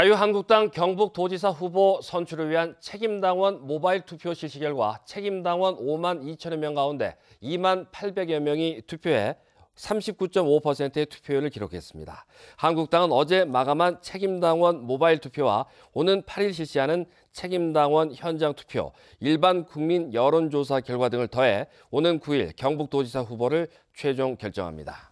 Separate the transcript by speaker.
Speaker 1: 자유한국당 경북도지사 후보 선출을 위한 책임당원 모바일 투표 실시 결과 책임당원 5만 2천여 명 가운데 2만 800여 명이 투표해 39.5%의 투표율을 기록했습니다. 한국당은 어제 마감한 책임당원 모바일 투표와 오는 8일 실시하는 책임당원 현장 투표, 일반 국민 여론조사 결과 등을 더해 오는 9일 경북도지사 후보를 최종 결정합니다.